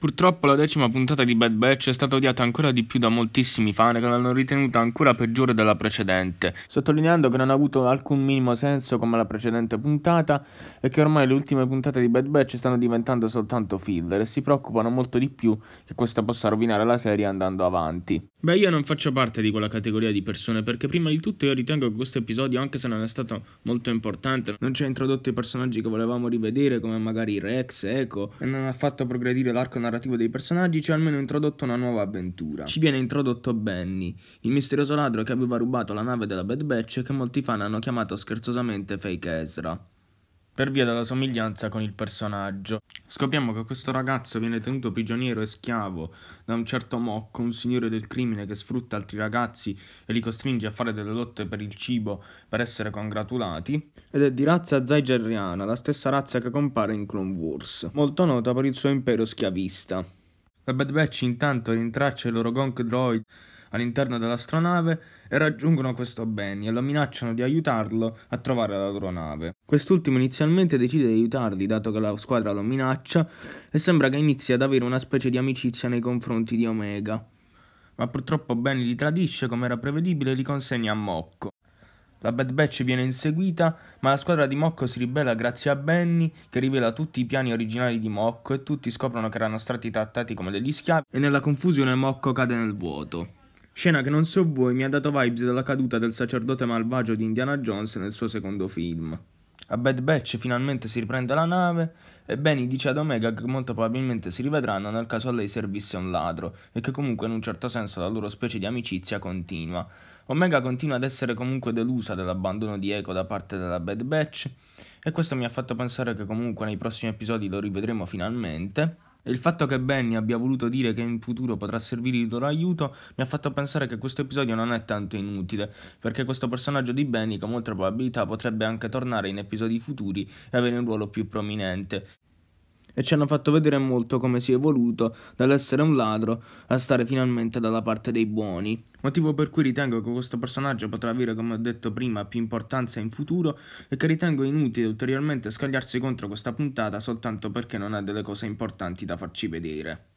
Purtroppo la decima puntata di Bad Batch è stata odiata ancora di più da moltissimi fan che l'hanno ritenuta ancora peggiore della precedente, sottolineando che non ha avuto alcun minimo senso come la precedente puntata e che ormai le ultime puntate di Bad Batch stanno diventando soltanto filler e si preoccupano molto di più che questa possa rovinare la serie andando avanti. Beh, io non faccio parte di quella categoria di persone perché prima di tutto io ritengo che questo episodio, anche se non è stato molto importante, non ci ha introdotto i personaggi che volevamo rivedere come magari Rex, Echo e non ha fatto progredire l'arco narrativo narrativo dei personaggi ci c'è almeno introdotto una nuova avventura. Ci viene introdotto Benny, il misterioso ladro che aveva rubato la nave della Bad Batch e che molti fan hanno chiamato scherzosamente Fake Ezra per via della somiglianza con il personaggio. Scopriamo che questo ragazzo viene tenuto prigioniero e schiavo da un certo Mocco, un signore del crimine che sfrutta altri ragazzi e li costringe a fare delle lotte per il cibo per essere congratulati, ed è di razza zaigeriana, la stessa razza che compare in Clone Wars, molto nota per il suo impero schiavista. La Bad Batch intanto rintraccia i loro Gonk Droid all'interno dell'astronave e raggiungono questo Benny e lo minacciano di aiutarlo a trovare la loro nave. Quest'ultimo inizialmente decide di aiutarli dato che la squadra lo minaccia e sembra che inizi ad avere una specie di amicizia nei confronti di Omega. Ma purtroppo Benny li tradisce come era prevedibile e li consegna a Mocco. La Bad Batch viene inseguita, ma la squadra di Mocco si ribella grazie a Benny, che rivela tutti i piani originali di Mocco e tutti scoprono che erano stati trattati come degli schiavi e nella confusione Mocco cade nel vuoto. Scena che non so voi mi ha dato vibes della caduta del sacerdote malvagio di Indiana Jones nel suo secondo film. A Bad Batch finalmente si riprende la nave e Benny dice ad Omega che molto probabilmente si rivedranno nel caso a lei servisse un ladro e che comunque in un certo senso la loro specie di amicizia continua. Omega continua ad essere comunque delusa dell'abbandono di Echo da parte della Bad Batch e questo mi ha fatto pensare che comunque nei prossimi episodi lo rivedremo finalmente e il fatto che Benny abbia voluto dire che in futuro potrà servire il loro aiuto mi ha fatto pensare che questo episodio non è tanto inutile, perché questo personaggio di Benny con molta probabilità potrebbe anche tornare in episodi futuri e avere un ruolo più prominente e ci hanno fatto vedere molto come si è evoluto dall'essere un ladro a stare finalmente dalla parte dei buoni. Motivo per cui ritengo che questo personaggio potrà avere, come ho detto prima, più importanza in futuro e che ritengo inutile ulteriormente scagliarsi contro questa puntata soltanto perché non ha delle cose importanti da farci vedere.